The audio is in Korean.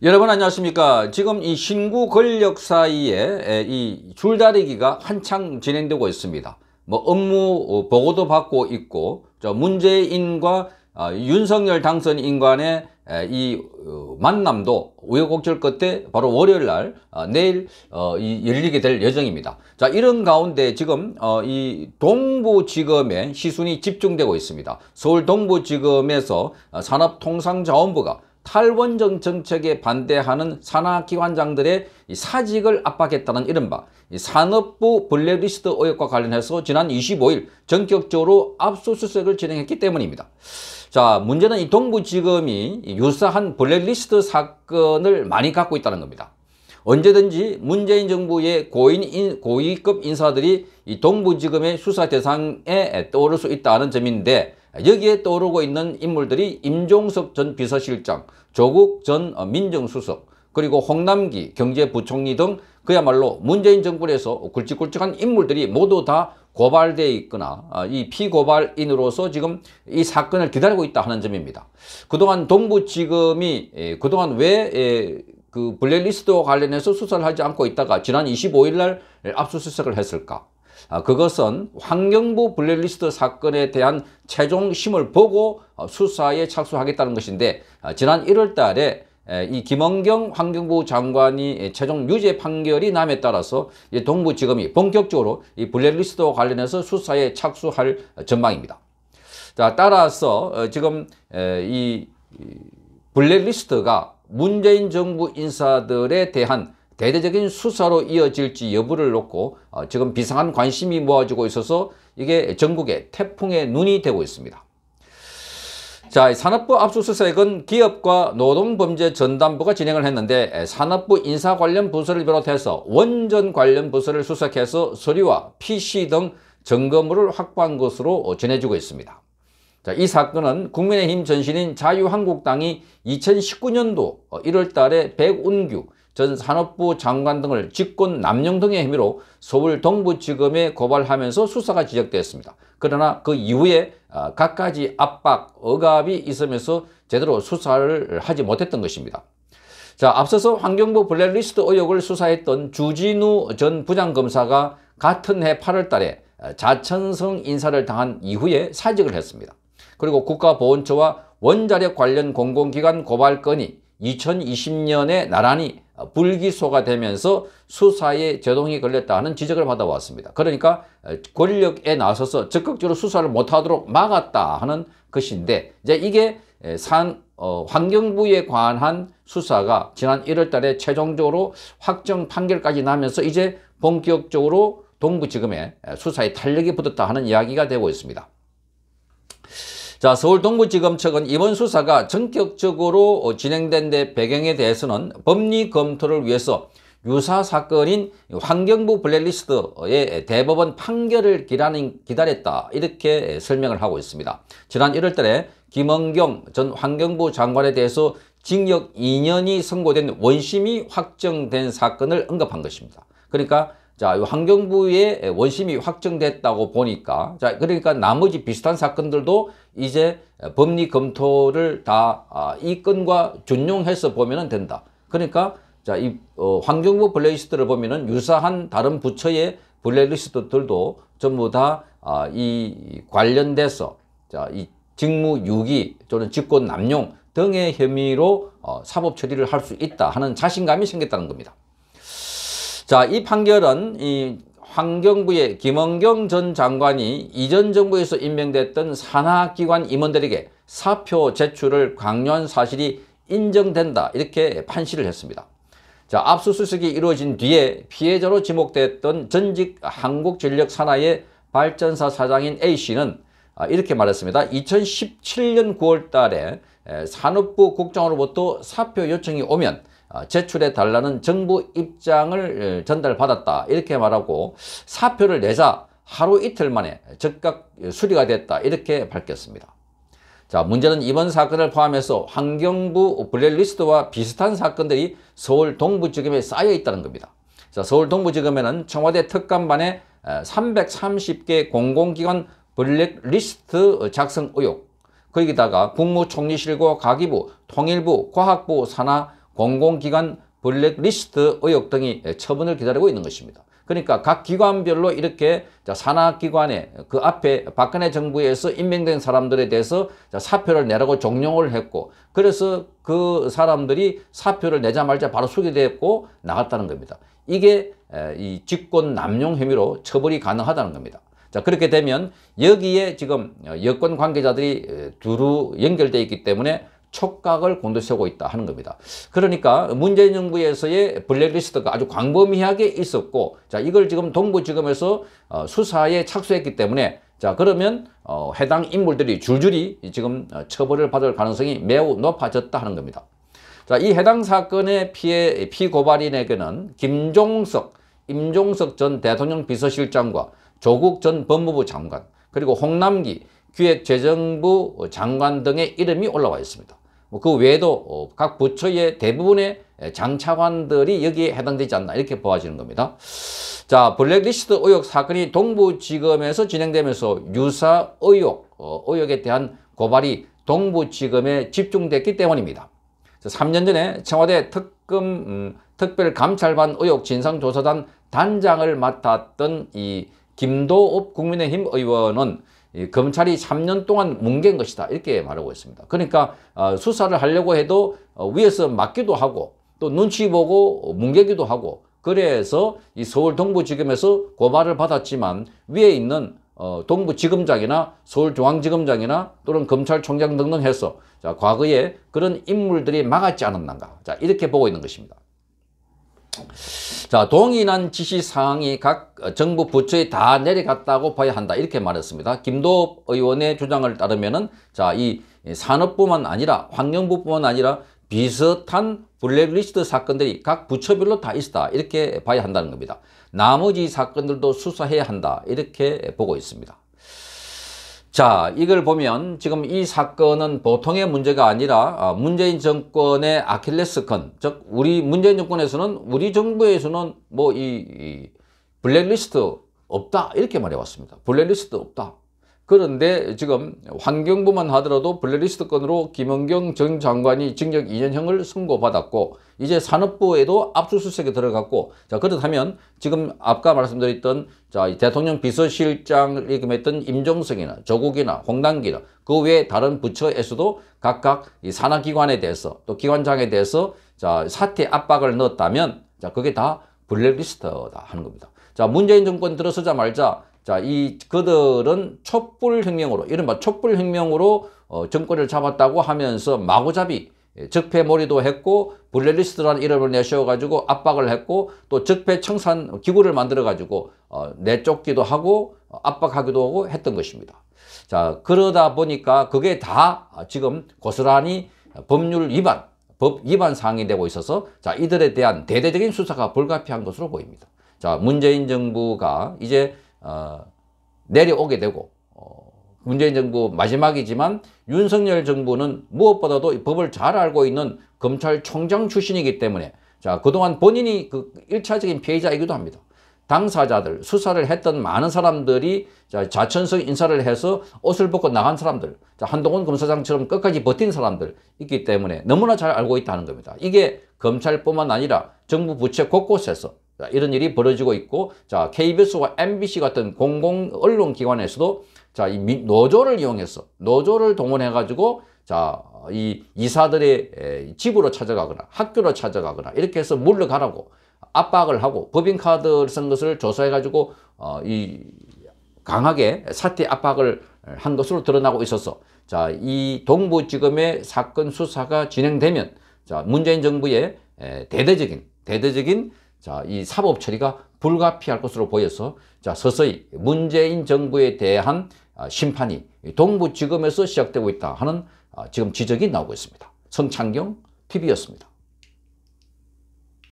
여러분 안녕하십니까 지금 이 신구 권력 사이에 이 줄다리기가 한창 진행되고 있습니다 뭐 업무 보고도 받고 있고 저 문재인과 아, 윤석열 당선인 간의 이 어, 만남도 우여곡절 끝에 바로 월요일 날 아, 내일 어, 열리게 될 예정입니다 자 이런 가운데 지금 어, 이 동부지검에 시순이 집중되고 있습니다 서울 동부지검에서 아, 산업통상자원부가 탈원전 정책에 반대하는 산하기관장들의 사직을 압박했다는 이른바 산업부 블랙리스트 의혹과 관련해서 지난 25일 전격적으로 압수수색을 진행했기 때문입니다. 자 문제는 이 동부지검이 유사한 블랙리스트 사건을 많이 갖고 있다는 겁니다. 언제든지 문재인 정부의 고인 고위급 인사들이 이 동부지검의 수사 대상에 떠오를 수 있다는 점인데 여기에 떠오르고 있는 인물들이 임종석 전 비서실장, 조국 전 어, 민정수석, 그리고 홍남기 경제부총리 등 그야말로 문재인 정부에서 굵직굵직한 인물들이 모두 다 고발되어 있거나 아, 이 피고발인으로서 지금 이 사건을 기다리고 있다 하는 점입니다. 그동안 동부지검이 예, 그동안 왜그 예, 블랙리스트와 관련해서 수사를 하지 않고 있다가 지난 25일 날 압수수색을 했을까? 아, 그것은 환경부 블랙리스트 사건에 대한 최종 심을 보고 어, 수사에 착수하겠다는 것인데 아, 지난 1월 달에 이 김원경 환경부 장관이 최종 유죄 판결이 남에 따라서 동부지검이 본격적으로 이 블랙리스트와 관련해서 수사에 착수할 전망입니다. 자, 따라서 어, 지금 이 블랙리스트가 문재인 정부 인사들에 대한 대대적인 수사로 이어질지 여부를 놓고 어, 지금 비상한 관심이 모아지고 있어서 이게 전국의 태풍의 눈이 되고 있습니다. 자, 산업부 압수수색은 기업과 노동범죄전담부가 진행을 했는데 산업부 인사 관련 부서를 비롯해서 원전 관련 부서를 수색해서 서류와 PC 등 점검물을 확보한 것으로 전해지고 있습니다. 자, 이 사건은 국민의힘 전신인 자유한국당이 2019년도 1월 어, 달에 백운규 전 산업부 장관 등을 직권 남용 등의 혐의로 서울 동부지검에 고발하면서 수사가 지적되었습니다. 그러나 그 이후에 각가지 아, 압박, 억압이 있으면서 제대로 수사를 하지 못했던 것입니다. 자, 앞서서 환경부 블랙리스트 의혹을 수사했던 주진우 전 부장검사가 같은 해 8월 달에 아, 자천성 인사를 당한 이후에 사직을 했습니다. 그리고 국가보훈처와 원자력 관련 공공기관 고발 건이 2020년에 나란히 아, 불기소가 되면서 수사에 제동이 걸렸다는 지적을 받아왔습니다. 그러니까 권력에 나서서 적극적으로 수사를 못하도록 막았다 하는 것인데 이제 이게 산 어, 환경부에 관한 수사가 지난 1월 달에 최종적으로 확정 판결까지 나면서 이제 본격적으로 동부지검에 수사에 탄력이 붙었다 하는 이야기가 되고 있습니다. 자 서울 동부지검 측은 이번 수사가 전격적으로 진행된 데 배경에 대해서는 법리 검토를 위해서 유사 사건인 환경부 블랙리스트의 대법원 판결을 기다렸다 린기다 이렇게 설명을 하고 있습니다. 지난 1월달에 김원경전 환경부 장관에 대해서 징역 2년이 선고된 원심이 확정된 사건을 언급한 것입니다. 그러니까 자, 이 환경부의 원심이 확정됐다고 보니까, 자, 그러니까 나머지 비슷한 사건들도 이제 법리 검토를 다, 아, 이 건과 준용해서 보면 된다. 그러니까, 자, 이, 어, 환경부 블랙리스트를 보면은 유사한 다른 부처의 블랙리스트들도 전부 다, 아, 이 관련돼서, 자, 이 직무 유기 또는 직권 남용 등의 혐의로 어, 사법 처리를 할 수 있다 하는 자신감이 생겼다는 겁니다. 자, 이 판결은 이 환경부의 김원경 전 장관이 이전 정부에서 임명됐던 산하기관 임원들에게 사표 제출을 강요한 사실이 인정된다 이렇게 판시를 했습니다. 자, 압수수색이 이루어진 뒤에 피해자로 지목됐던 전직 한국전력 산하의 발전사 사장인 A씨는 아, 이렇게 말했습니다. 2017년 9월 달에 산업부 국장으로부터 사표 요청이 오면 어, 제출해 달라는 정부 입장을 전달받았다 이렇게 말하고 사표를 내자 하루 이틀 만에 즉각 수리가 됐다 이렇게 밝혔습니다. 자 문제는 이번 사건을 포함해서 환경부 블랙리스트와 비슷한 사건들이 서울 동부지검에 쌓여 있다는 겁니다. 자 서울 동부지검에는 청와대 특감반에 330개 공공기관 블랙리스트 작성 의혹 거기다가 국무총리실과 가기부, 통일부, 과학부 산하 공공기관 블랙리스트 의혹 등이 처분을 기다리고 있는 것입니다. 그러니까 각 기관별로 이렇게 산하기관에 그 앞에 박근혜 정부에서 임명된 사람들에 대해서 사표를 내라고 종용을 했고 그래서 그 사람들이 사표를 내자마자 바로 소개됐고 나갔다는 겁니다. 이게 이 직권 남용 혐의로 처벌이 가능하다는 겁니다. 자 그렇게 되면 여기에 지금 어, 여권 관계자들이 두루 연결돼 있기 때문에 촉각을 곤두세우고 있다 하는 겁니다. 그러니까 문재인 정부에서의 블랙리스트가 아주 광범위하게 있었고 자 이걸 지금 동부지검에서 어, 수사에 착수했기 때문에 자 그러면 어, 해당 인물들이 줄줄이 지금 처벌을 받을 가능성이 매우 높아졌다 하는 겁니다. 자 이 해당 사건의 피해 피고발인에게는 김종석, 임종석 전 대통령 비서실장과 조국 전 법무부 장관 그리고 홍남기 기획재정부 장관 등의 이름이 올라와 있습니다. 뭐 그 외에도 어, 각 부처의 대부분의 장차관들이 여기에 해당되지 않나 이렇게 보아지는 겁니다. 자 블랙리스트 의혹 사건이 동부지검에서 진행되면서 유사 의혹, 어, 의혹에 대한 고발이 동부지검에 집중됐기 때문입니다. 3년 전에 청와대 특검 음, 특별감찰반 의혹 진상조사단 단장을 맡았던 이 김도읍 국민의힘 의원은 검찰이 3년 동안 뭉갠 것이다 이렇게 말하고 있습니다. 그러니까 아, 수사를 하려고 해도 어, 위에서 막기도 하고 또 눈치 보고 뭉개기도 하고 그래서 이 서울 동부지검에서 고발을 받았지만 위에 있는 어, 동부지검장이나 서울중앙지검장이나 또는 검찰총장 등등 해서 과거에 그런 인물들이 막았지 않았는가 자 이렇게 보고 있는 것입니다. 자, 동일한 지시사항이 각 정부 부처에 다 내려갔다고 봐야 한다. 이렇게 말했습니다. 김도읍 의원의 주장을 따르면은, 자, 이 산업부만 아니라 환경부뿐만 아니라 비슷한 블랙리스트 사건들이 각 부처별로 다 있다. 이렇게 봐야 한다는 겁니다. 나머지 사건들도 수사해야 한다. 이렇게 보고 있습니다. 자 이걸 보면 지금 이 사건은 보통의 문제가 아니라 아, 문재인 정권의 아킬레스건 즉 우리 문재인 정권에서는 우리 정부에서는 뭐이 이 블랙리스트 없다 이렇게 말해왔습니다 블랙리스트 없다 그런데 지금 환경부만 하더라도 블랙리스트 건으로 김은경 전 장관이 징역 2년형을 선고받았고 이제 산업부에도 압수수색에 들어갔고 자 그렇다면 지금 아까 말씀드렸던 자 대통령 비서실장을 임했던 임종석이나 조국이나 홍남기나 그 외에 다른 부처에서도 각각 이 산하기관에 대해서 또 기관장에 대해서 자 사태 압박을 넣었다면 자 그게 다 블랙리스트다 하는 겁니다. 자 문재인 정권 들어서자 말자 자, 이 그들은 촛불혁명으로 이른바 촛불혁명으로 어, 정권을 잡았다고 하면서 마구잡이 예, 적폐몰이도 했고 블랙리스트라는 이름을 내세워가지고 압박을 했고 또 적폐청산 기구를 만들어가지고 어, 내쫓기도 하고 어, 압박하기도 하고 했던 것입니다. 자 그러다 보니까 그게 다 지금 고스란히 법률 위반, 법 위반 사항이 되고 있어서 자 이들에 대한 대대적인 수사가 불가피한 것으로 보입니다. 자 문재인 정부가 이제 어, 내려오게 되고 어, 문재인 정부 마지막이지만 윤석열 정부는 무엇보다도 법을 잘 알고 있는 검찰총장 출신이기 때문에 자 그동안 본인이 그 1차적인 피해자이기도 합니다. 당사자들, 수사를 했던 많은 사람들이 자, 자천성 인사를 해서 옷을 벗고 나간 사람들, 자, 한동훈 검사장처럼 끝까지 버틴 사람들 있기 때문에 너무나 잘 알고 있다는 겁니다. 이게 검찰뿐만 아니라 정부 부채 곳곳에서 이런 일이 벌어지고 있고 자 KBS와 MBC 같은 공공 언론기관에서도 자이 노조를 이용해서 노조를 동원해 가지고 자이 이사들의 집으로 찾아가거나 학교로 찾아가거나 이렇게 해서 물러가라고 압박을 하고 법인카드를 쓴 것을 조사해 가지고 어, 이 강하게 사태 압박을 한 것으로 드러나고 있어서 자이 동부지검의 사건 수사가 진행되면 자 문재인 정부의 대대적인 대대적인 자, 이 사법 처리가 불가피할 것으로 보여서 자, 서서히 문재인 정부에 대한 아, 심판이 동부지검에서 시작되고 있다 하는 아, 지금 지적이 나오고 있습니다. 성창경 TV였습니다.